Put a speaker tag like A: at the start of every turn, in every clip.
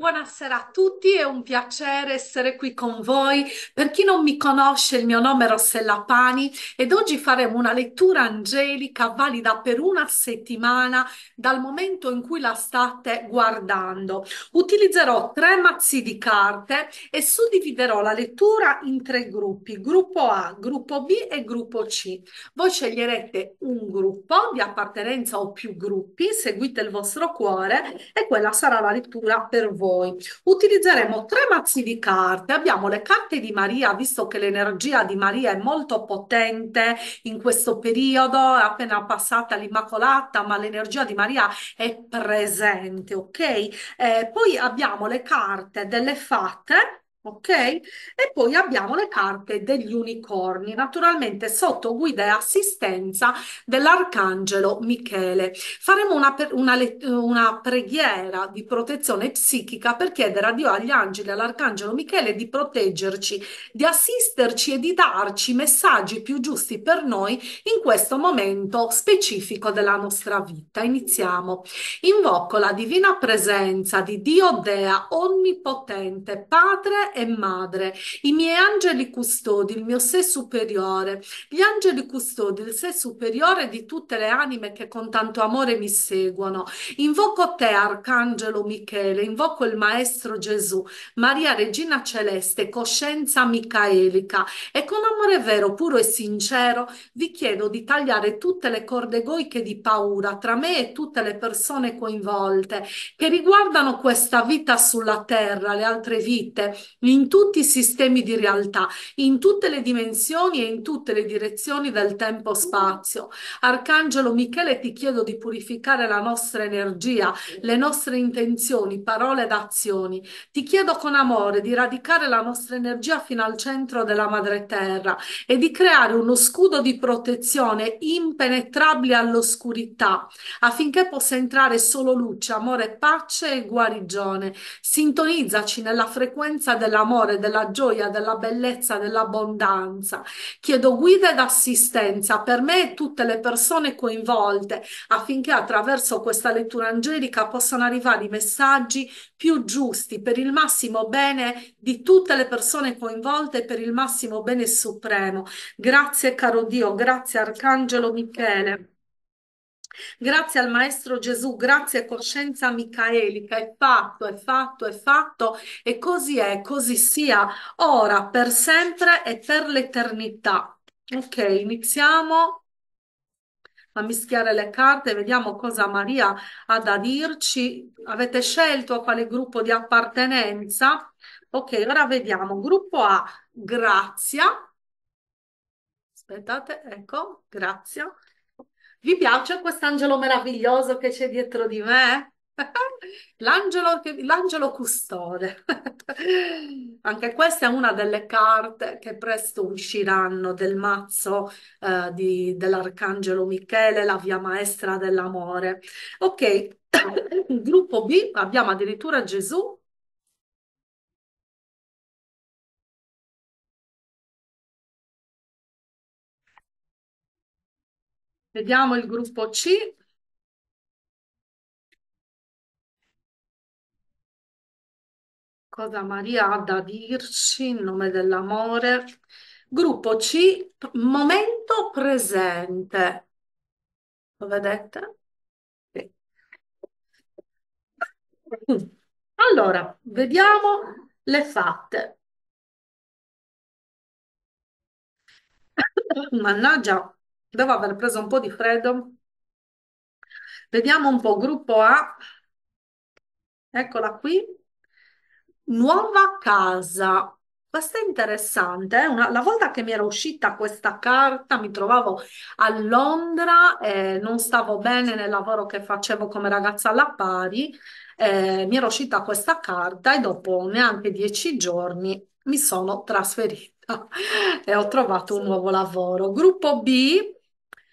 A: Buonasera a tutti, è un piacere essere qui con voi. Per chi non mi conosce, il mio nome è Rossella Pani ed oggi faremo una lettura angelica valida per una settimana dal momento in cui la state guardando. Utilizzerò tre mazzi di carte e suddividerò la lettura in tre gruppi, gruppo A, gruppo B e gruppo C. Voi sceglierete un gruppo di appartenenza o più gruppi, seguite il vostro cuore e quella sarà la lettura per voi voi. Utilizzeremo tre mazzi di carte. Abbiamo le carte di Maria, visto che l'energia di Maria è molto potente in questo periodo, è appena passata l'Immacolata, ma l'energia di Maria è presente, ok? Eh, poi abbiamo le carte delle fate Ok? E poi abbiamo le carte degli unicorni, naturalmente sotto guida e assistenza dell'arcangelo Michele. Faremo una, una, una, preghiera di protezione psichica per chiedere a Dio, agli angeli, all'arcangelo Michele di proteggerci, di assisterci e di darci messaggi più giusti per noi in questo momento specifico della nostra vita. Iniziamo. Invoco la divina presenza di Dio Dea Onnipotente, Padre e madre, i miei angeli custodi, il mio sé superiore, gli angeli custodi, il sé superiore di tutte le anime che con tanto amore mi seguono. Invoco te, Arcangelo Michele, invoco il Maestro Gesù, Maria Regina Celeste, coscienza micaelica e con amore vero, puro e sincero vi chiedo di tagliare tutte le corde goiche di paura tra me e tutte le persone coinvolte che riguardano questa vita sulla terra, le altre vite, in tutti i sistemi di realtà, in tutte le dimensioni e in tutte le direzioni del tempo-spazio. Arcangelo Michele, ti chiedo di purificare la nostra energia, le nostre intenzioni, parole ed azioni. Ti chiedo con amore di radicare la nostra energia fino al centro della madre terra e di creare uno scudo di protezione impenetrabile all'oscurità affinché possa entrare solo luce, amore, pace e guarigione. Sintonizzaci nella frequenza del dell'amore, della gioia, della bellezza, dell'abbondanza. Chiedo guida ed assistenza per me e tutte le persone coinvolte affinché attraverso questa lettura angelica possano arrivare i messaggi più giusti per il massimo bene di tutte le persone coinvolte e per il massimo bene supremo. Grazie caro Dio, grazie Arcangelo Michele. Grazie al Maestro Gesù, grazie a coscienza micaelica, è fatto, è fatto, è fatto e così è, così sia, ora, per sempre e per l'eternità. Ok, iniziamo a mischiare le carte, vediamo cosa Maria ha da dirci. Avete scelto a quale gruppo di appartenenza? Ok, ora vediamo. Gruppo A, Grazia. Aspettate, ecco, Grazia. Vi piace quest'angelo meraviglioso che c'è dietro di me? L'angelo, custode. Anche questa è una delle carte che presto usciranno del mazzo eh, dell'arcangelo Michele, la via maestra dell'amore. Ok, gruppo B abbiamo addirittura Gesù Vediamo il gruppo C. Cosa Maria ha da dirci in nome dell'amore? Gruppo C, momento presente. Lo vedete? Allora, vediamo le fatte. Mannaggia, Devo aver preso un po' di freddo. Vediamo un po', gruppo A. Eccola qui. Nuova casa. Questa è interessante. Eh? Una, la volta che mi era uscita questa carta, mi trovavo a Londra, eh, non stavo bene nel lavoro che facevo come ragazza alla pari. Eh, mi era uscita questa carta e dopo neanche dieci giorni mi sono trasferita e ho trovato un nuovo lavoro. Gruppo B,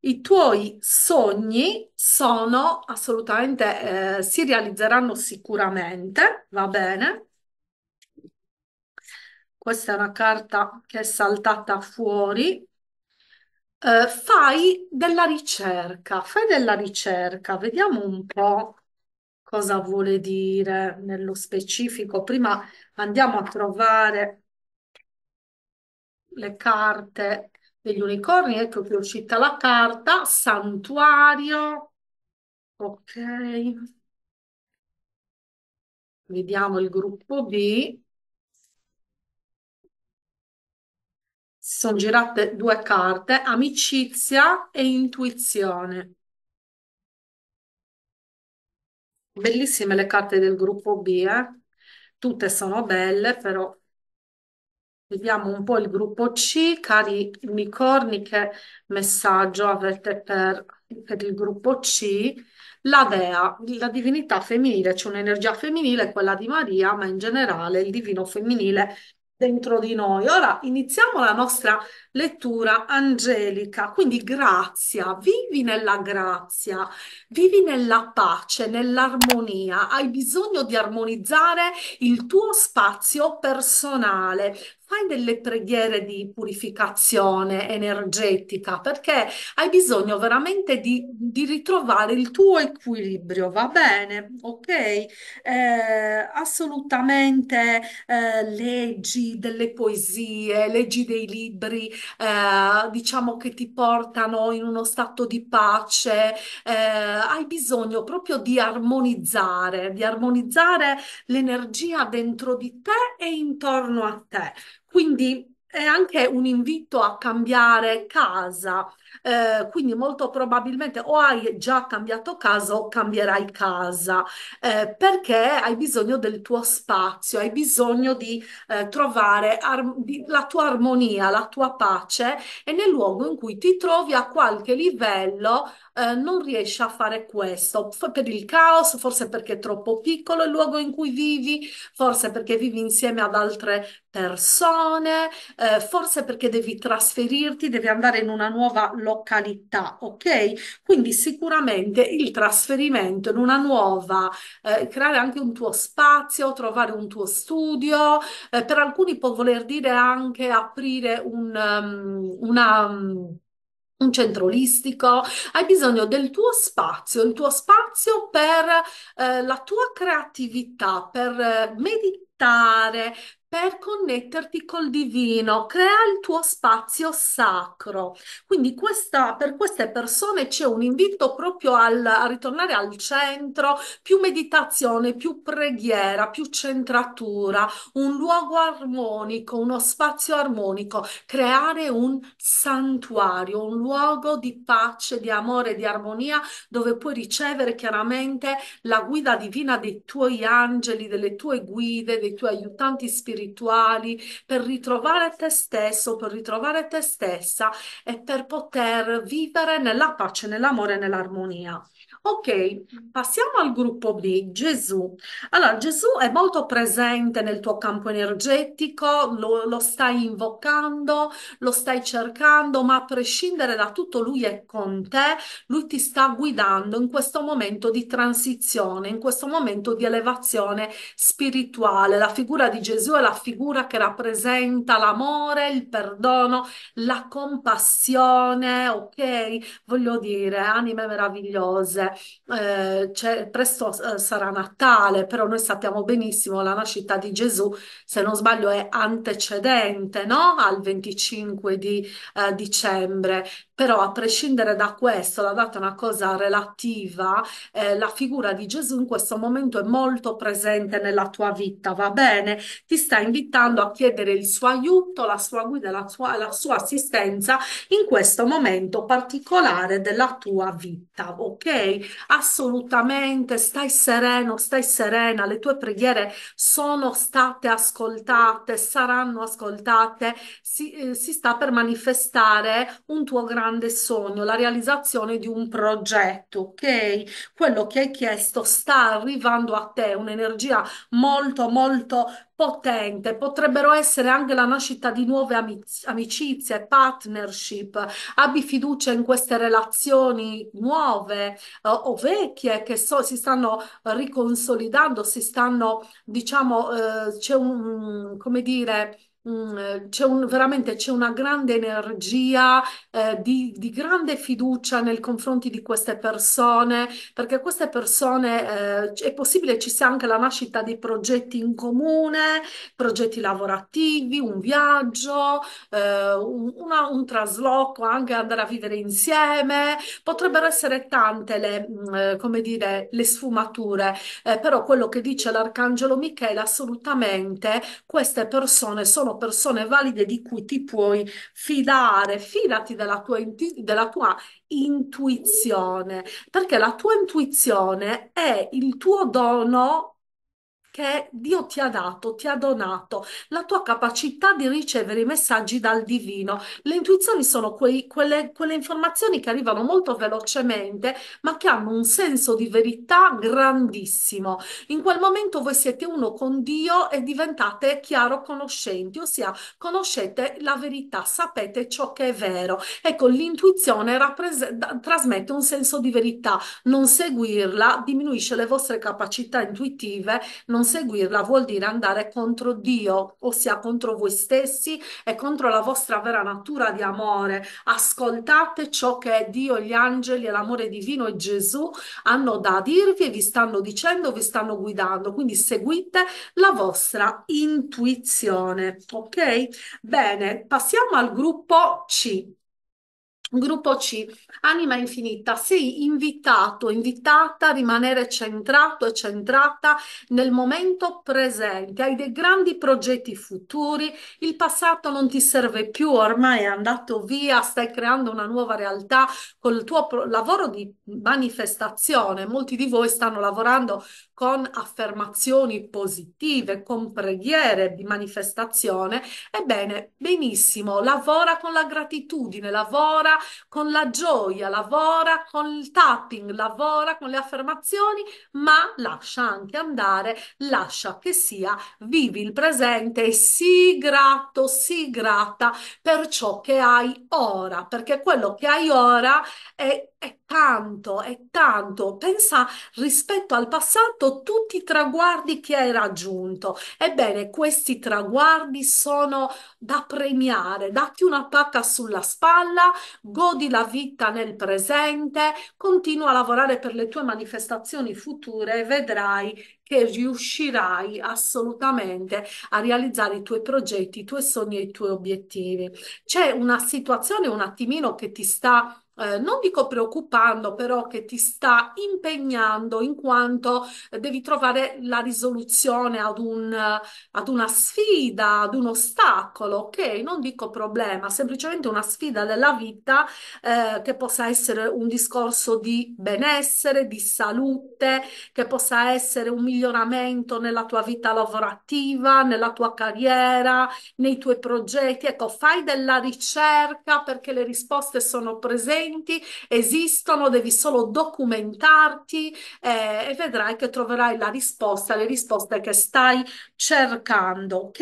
A: i tuoi sogni sono assolutamente, eh, si realizzeranno sicuramente, va bene? Questa è una carta che è saltata fuori. Eh, fai della ricerca, fai della ricerca, vediamo un po' cosa vuole dire nello specifico. Prima andiamo a trovare le carte degli unicorni, ecco che è uscita la carta, santuario, ok, vediamo il gruppo B, sono girate due carte, amicizia e intuizione. Bellissime le carte del gruppo B, eh? Tutte sono belle, però Vediamo un po' il gruppo C, cari unicorni, che messaggio avete per, per il gruppo C? La dea, la divinità femminile, c'è un'energia femminile, quella di Maria, ma in generale il divino femminile dentro di noi. Ora iniziamo la nostra lettura angelica, quindi grazia, vivi nella grazia, vivi nella pace, nell'armonia, hai bisogno di armonizzare il tuo spazio personale, fai delle preghiere di purificazione energetica perché hai bisogno veramente di, di ritrovare il tuo equilibrio, va bene? Ok? Eh, assolutamente eh, leggi delle poesie, leggi dei libri, eh, diciamo che ti portano in uno stato di pace, eh, hai bisogno proprio di armonizzare, di armonizzare l'energia dentro di te e intorno a te. Quindi è anche un invito a cambiare casa, eh, quindi molto probabilmente o hai già cambiato casa o cambierai casa eh, perché hai bisogno del tuo spazio, hai bisogno di eh, trovare la tua armonia, la tua pace e nel luogo in cui ti trovi a qualche livello eh, non riesci a fare questo per il caos, forse perché è troppo piccolo il luogo in cui vivi, forse perché vivi insieme ad altre persone, eh, forse perché devi trasferirti, devi andare in una nuova locazione località, ok? Quindi sicuramente il trasferimento in una nuova, eh, creare anche un tuo spazio, trovare un tuo studio, eh, per alcuni può voler dire anche aprire un, um, una... Um, un centro olistico, hai bisogno del tuo spazio, il tuo spazio per eh, la tua creatività, per eh, meditare meditare, per connetterti col divino, crea il tuo spazio sacro. Quindi questa, per queste persone c'è un invito proprio al, a ritornare al centro, più meditazione, più preghiera, più centratura, un luogo armonico, uno spazio armonico, creare un santuario, un luogo di pace, di amore, di armonia, dove puoi ricevere chiaramente la guida divina dei tuoi angeli, delle tue guide, dei tuoi aiutanti spirituali per ritrovare te stesso, per ritrovare te stessa e per poter vivere nella pace, nell'amore e nell'armonia. Ok, mm. passiamo al gruppo B, Gesù. Allora, Gesù è molto presente nel tuo campo energetico, lo, lo stai invocando, lo stai cercando, ma a prescindere da tutto, lui è con te, lui ti sta guidando in questo momento di transizione, in questo momento di elevazione spirituale. La figura di Gesù è la figura che rappresenta l'amore, il perdono, la compassione, ok? Voglio dire, anime meravigliose dire, eh, presto eh, sarà Natale, però noi sappiamo benissimo la nascita di Gesù, se non sbaglio, è antecedente, no? Al 25 di eh, dicembre. Però a prescindere da questo, la data è una cosa relativa, eh, la figura di Gesù in questo momento è molto presente nella tua vita, va bene? Ti sta invitando a chiedere il suo aiuto, la sua guida, la sua, la sua assistenza in questo momento particolare della tua vita, ok? assolutamente, stai sereno, stai serena, le tue preghiere sono state ascoltate, saranno ascoltate, si, eh, si sta per manifestare un tuo grande sogno, la realizzazione di un progetto, ok? Quello che hai chiesto sta arrivando a te, un'energia molto molto potente, potrebbero essere anche la nascita di nuove amiz- amicizie, partnership. Abbi fiducia in queste relazioni nuove eh, o vecchie che so, si stanno riconsolidando, si stanno, diciamo, eh, c'è un, come dire, Mm, eh, c'è un, veramente c'è una grande energia eh, di, di, grande fiducia nei confronti di queste persone, perché queste persone eh, è possibile ci sia anche la nascita di progetti in comune, progetti lavorativi, un viaggio, eh, un, una, un trasloco, anche andare a vivere insieme. Potrebbero essere tante le, mh, mm, eh, come dire, le sfumature, eh, però quello che dice l'arcangelo Michele assolutamente queste persone sono persone valide di cui ti puoi fidare, fidati della tua, della tua intuizione, perché la tua intuizione è il tuo dono che Dio ti ha dato, ti ha donato, la tua capacità di ricevere i messaggi dal divino. Le intuizioni sono quei, quelle, quelle informazioni che arrivano molto velocemente, ma che hanno un senso di verità grandissimo. In quel momento voi siete uno con Dio e diventate chiaro conoscenti, ossia conoscete la verità, sapete ciò che è vero. Ecco, l'intuizione trasmette un senso di verità, non seguirla diminuisce le vostre capacità intuitive, non seguirla vuol dire andare contro Dio, ossia contro voi stessi e contro la vostra vera natura di amore. Ascoltate ciò che Dio, gli angeli e l'amore divino e Gesù hanno da dirvi e vi stanno dicendo, vi stanno guidando. Quindi seguite la vostra intuizione. Ok? Bene, passiamo al gruppo C. Gruppo C, anima infinita, sei invitato, invitata a rimanere centrato e centrata nel momento presente, hai dei grandi progetti futuri, il passato non ti serve più, ormai è andato via, stai creando una nuova realtà col tuo lavoro di manifestazione, molti di voi stanno lavorando con affermazioni positive, con preghiere di manifestazione, ebbene, benissimo, lavora con la gratitudine, lavora con la gioia, lavora con il tapping, lavora con le affermazioni, ma lascia anche andare, lascia che sia, vivi il presente e sii grato, sii grata per ciò che hai ora, perché quello che hai ora è è tanto, è tanto. Pensa rispetto al passato tutti i traguardi che hai raggiunto. Ebbene, questi traguardi sono da premiare. Datti una pacca sulla spalla, godi la vita nel presente, continua a lavorare per le tue manifestazioni future e vedrai che riuscirai assolutamente a realizzare i tuoi progetti, i tuoi sogni e i tuoi obiettivi. C'è una situazione un attimino che ti sta eh, non dico preoccupando, però che ti sta impegnando in quanto eh, devi trovare la risoluzione ad, un, ad una sfida, ad un ostacolo, ok? Non dico problema, semplicemente una sfida della vita eh, che possa essere un discorso di benessere, di salute, che possa essere un miglioramento nella tua vita lavorativa, nella tua carriera, nei tuoi progetti. Ecco, fai della ricerca perché le risposte sono presenti presenti, esistono, devi solo documentarti eh, e vedrai che troverai la risposta, le risposte che stai cercando, ok?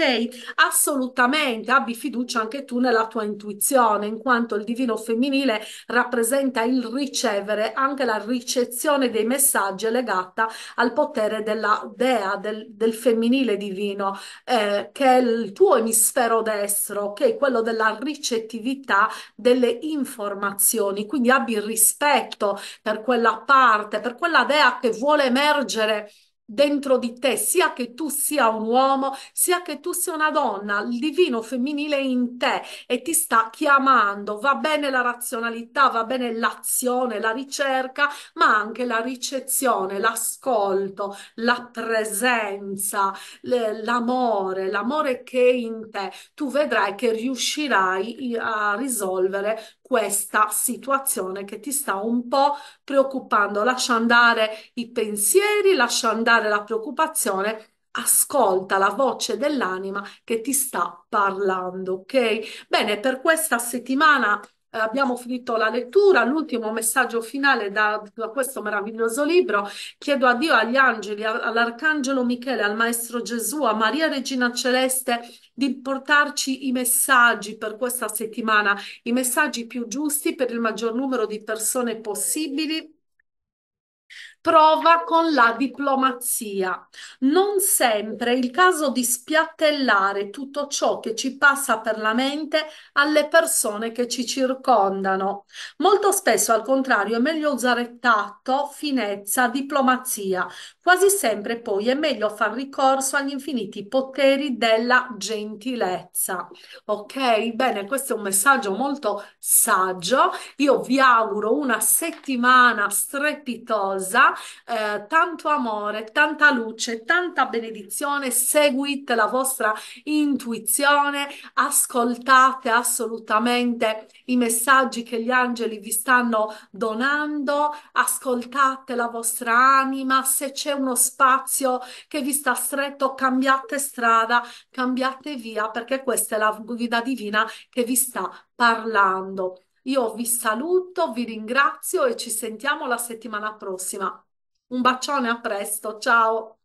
A: Assolutamente, abbi fiducia anche tu nella tua intuizione, in quanto il divino femminile rappresenta il ricevere, anche la ricezione dei messaggi legata al potere della dea, del, del femminile divino, eh, che è il tuo emisfero destro, che okay? è quello della ricettività delle informazioni emozioni, quindi abbi rispetto per quella parte, per quella dea che vuole emergere dentro di te, sia che tu sia un uomo, sia che tu sia una donna, il divino femminile in te e ti sta chiamando. Va bene la razionalità, va bene l'azione, la ricerca, ma anche la ricezione, l'ascolto, la presenza, l'amore, l'amore che è in te. Tu vedrai che riuscirai a risolvere questa situazione che ti sta un po' preoccupando. Lascia andare i pensieri, lascia andare la preoccupazione ascolta la voce dell'anima che ti sta parlando, ok? Bene, per questa settimana eh, abbiamo finito la lettura. L'ultimo messaggio finale da, da questo meraviglioso libro. Chiedo a Dio, agli angeli, all'arcangelo Michele, al Maestro Gesù, a Maria Regina Celeste di portarci i messaggi per questa settimana, i messaggi più giusti per il maggior numero di persone possibili prova con la diplomazia. Non sempre è il caso di spiattellare tutto ciò che ci passa per la mente alle persone che ci circondano. Molto spesso, al contrario, è meglio usare tatto, finezza, diplomazia. Quasi sempre poi è meglio far ricorso agli infiniti poteri della gentilezza. Ok? Bene, questo è un messaggio molto saggio. Io vi auguro una settimana strepitosa eh, tanto amore, tanta luce, tanta benedizione, seguite la vostra intuizione, ascoltate assolutamente i messaggi che gli angeli vi stanno donando, ascoltate la vostra anima, se c'è uno spazio che vi sta stretto, cambiate strada, cambiate via, perché questa è la guida divina che vi sta parlando. Io vi saluto, vi ringrazio e ci sentiamo la settimana prossima. Un bacione, a presto, ciao!